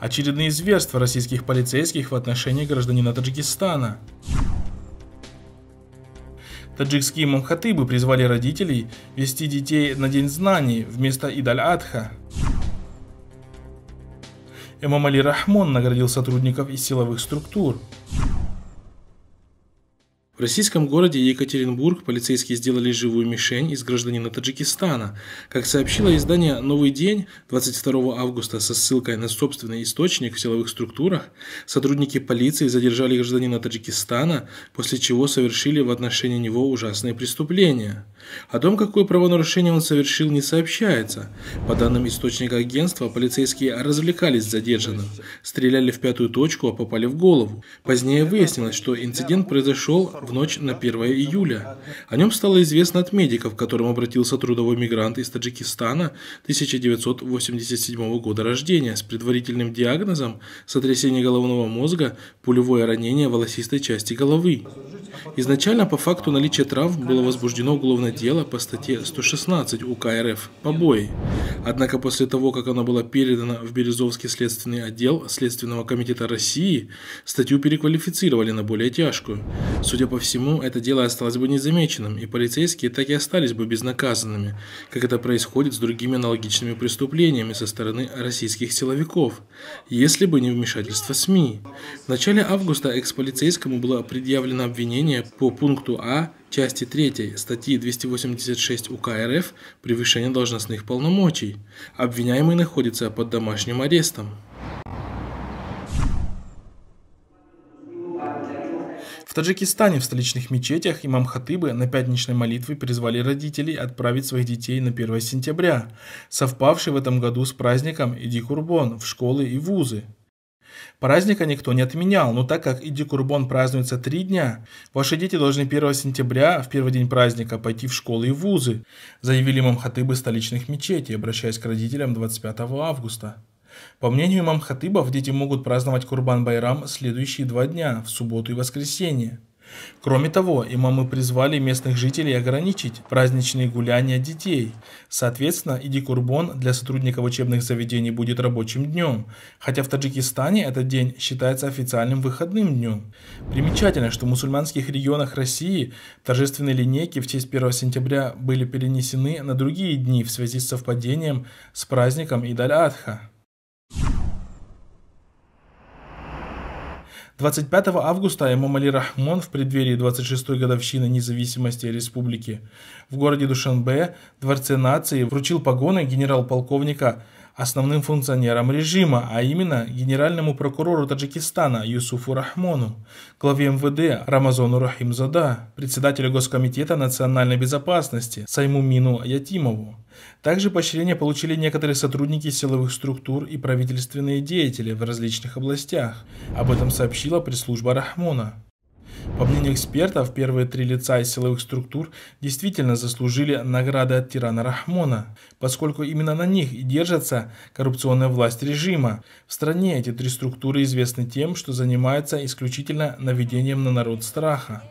очередные зверства российских полицейских в отношении гражданина Таджикистана. Таджикские мамхатыбы призвали родителей вести детей на День знаний вместо Идаль-Адха. Эмамали Рахмон наградил сотрудников из силовых структур. В российском городе Екатеринбург полицейские сделали живую мишень из гражданина Таджикистана. Как сообщило издание «Новый день» 22 августа со ссылкой на собственный источник в силовых структурах, сотрудники полиции задержали гражданина Таджикистана, после чего совершили в отношении него ужасные преступления. О том, какое правонарушение он совершил, не сообщается. По данным источника агентства, полицейские развлекались с задержанным, стреляли в пятую точку, а попали в голову. Позднее выяснилось, что инцидент произошел в ночь на 1 июля. О нем стало известно от медиков, к которому обратился трудовой мигрант из Таджикистана 1987 года рождения с предварительным диагнозом сотрясение головного мозга, пулевое ранение волосистой части головы. Изначально по факту наличия травм было возбуждено уголовное дело по статье 116 УК РФ «Побои». Однако после того, как оно было передано в Березовский следственный отдел Следственного комитета России, статью переквалифицировали на более тяжкую. Судя по всему, это дело осталось бы незамеченным, и полицейские так и остались бы безнаказанными, как это происходит с другими аналогичными преступлениями со стороны российских силовиков, если бы не вмешательство СМИ. В начале августа экс-полицейскому было предъявлено обвинение преступление по пункту А части 3 статьи 286 УК РФ «Превышение должностных полномочий». Обвиняемый находится под домашним арестом. В Таджикистане в столичных мечетях имам Хатыбы на пятничной молитве призвали родителей отправить своих детей на 1 сентября, совпавший в этом году с праздником Иди Курбон в школы и вузы. Праздника никто не отменял, но так как Иди Курбон празднуется три дня, ваши дети должны 1 сентября, в первый день праздника, пойти в школы и вузы, заявили мамхатыбы столичных мечетей, обращаясь к родителям 25 августа. По мнению имам-хатыбов, дети могут праздновать Курбан-Байрам следующие два дня, в субботу и воскресенье. Кроме того, имамы призвали местных жителей ограничить праздничные гуляния детей. Соответственно, иди курбон для сотрудников учебных заведений будет рабочим днем, хотя в Таджикистане этот день считается официальным выходным днем. Примечательно, что в мусульманских регионах России торжественные линейки в честь 1 сентября были перенесены на другие дни в связи с совпадением с праздником Идаль-Адха. 25 августа Имам Али Рахмон в преддверии 26-й годовщины независимости республики в городе Душанбе, Дворце нации, вручил погоны генерал-полковника основным функционерам режима, а именно генеральному прокурору Таджикистана Юсуфу Рахмону, главе МВД Рамазону Рахимзада, председателю Госкомитета национальной безопасности Саймумину Ятимову. Также поощрение получили некоторые сотрудники силовых структур и правительственные деятели в различных областях. Об этом сообщила пресс-служба Рахмона. По мнению экспертов, первые три лица из силовых структур действительно заслужили награды от тирана Рахмона, поскольку именно на них и держится коррупционная власть режима. В стране эти три структуры известны тем, что занимаются исключительно наведением на народ страха.